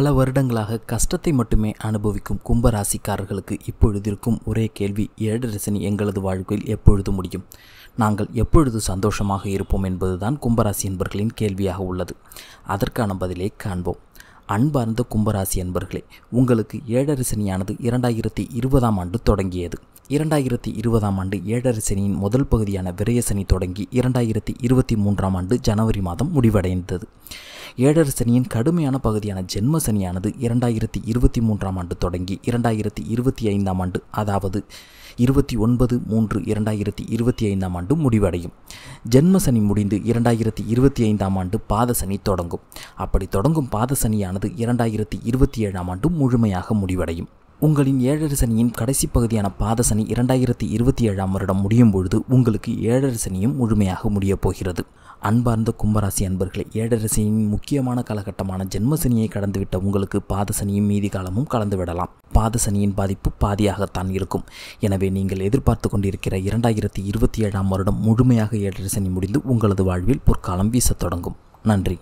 பல வருடங்களாக கஷ்டத்தை மட்டுமே அனுபவிக்கும் கும்பராசிக்காரர்களுக்கு இப்பொழுது இருக்கும் ஒரே கேள்வி ஏழரசனி எங்களது வாழ்க்கையில் எப்பொழுது முடியும் நாங்கள் எப்பொழுது சந்தோஷமாக இருப்போம் என்பதுதான் கும்பராசி என்பர்களின் கேள்வியாக உள்ளது அதற்கான பதிலை காண்போம் அன்பார்ந்த கும்பராசி என்பர்களே உங்களுக்கு ஏழரசனியானது இரண்டாயிரத்தி இருபதாம் ஆண்டு தொடங்கியது இரண்டாயிரத்தி இருபதாம் ஆண்டு ஏழரசனியின் முதல் பகுதியான விரயசனி தொடங்கி இரண்டாயிரத்தி இருபத்தி மூன்றாம் ஆண்டு ஜனவரி மாதம் முடிவடைந்தது ஏழரை சனியின் கடுமையான பகுதியான ஜென்ம சனியானது இரண்டாயிரத்தி இருபத்தி மூன்றாம் ஆண்டு தொடங்கி இரண்டாயிரத்தி இருபத்தி ஐந்தாம் ஆண்டு அதாவது இருபத்தி ஒன்பது மூன்று இரண்டாயிரத்தி இருபத்தி ஐந்தாம் ஆண்டு முடிவடையும் ஜென்ம சனி முடிந்து இரண்டாயிரத்தி இருபத்தி ஐந்தாம் ஆண்டு பாதசனி தொடங்கும் அப்படி தொடங்கும் பாதசனியானது இரண்டாயிரத்தி இருபத்தி ஏழாம் ஆண்டு முழுமையாக முடிவடையும் உங்களின் ஏழரை சனியின் கடைசி பகுதியான பாதசனி இரண்டாயிரத்தி இருபத்தி ஏழாம் வருடம் முடியும் பொழுது உங்களுக்கு ஏழரை சனியும் முழுமையாக முடியப் போகிறது அன்பார்ந்த கும்பராசி அன்பர்களே ஏடரசியின் முக்கியமான காலகட்டமான ஜென்மசனியை கடந்துவிட்ட உங்களுக்கு பாதசனியும் மீதி காலமும் கலந்து விடலாம் பாதசனியின் பாதிப்பு பாதியாகத்தான் இருக்கும் எனவே நீங்கள் எதிர்பார்த்து கொண்டிருக்கிற இரண்டாயிரத்தி இருபத்தி ஏழாம் வருடம் முழுமையாக ஏழரசனி முடிந்து உங்களது வாழ்வில் பொற்காலம் வீசத் தொடங்கும் நன்றி